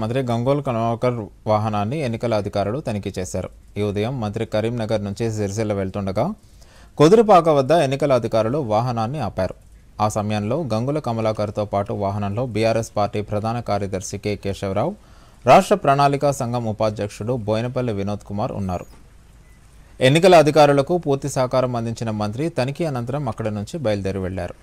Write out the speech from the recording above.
మంత్రి గంగోల్ కనోకర్ వాహనాన్ని ఎన్నికల అధికారులు తనిఖీ చేశారు ఈ ఉదయం మంత్రి కరీంనగర్ నుంచి సిరిసిల్ల వెళ్తుండగా కుదురుపాక వద్ద ఎన్నికల అధికారులు వాహనాన్ని ఆపారు ఆ సమయంలో గంగుల కమలాకర్తో పాటు వాహనంలో బీఆర్ఎస్ పార్టీ ప్రధాన కార్యదర్శి కె కేశవరావు రాష్ట్ర ప్రణాళిక సంఘం ఉపాధ్యక్షుడు బోయినపల్లి వినోద్ కుమార్ ఉన్నారు ఎన్నికల అధికారులకు పూర్తి సహకారం అందించిన మంత్రి తనిఖీ అనంతరం అక్కడి నుంచి బయలుదేరి వెళ్లారు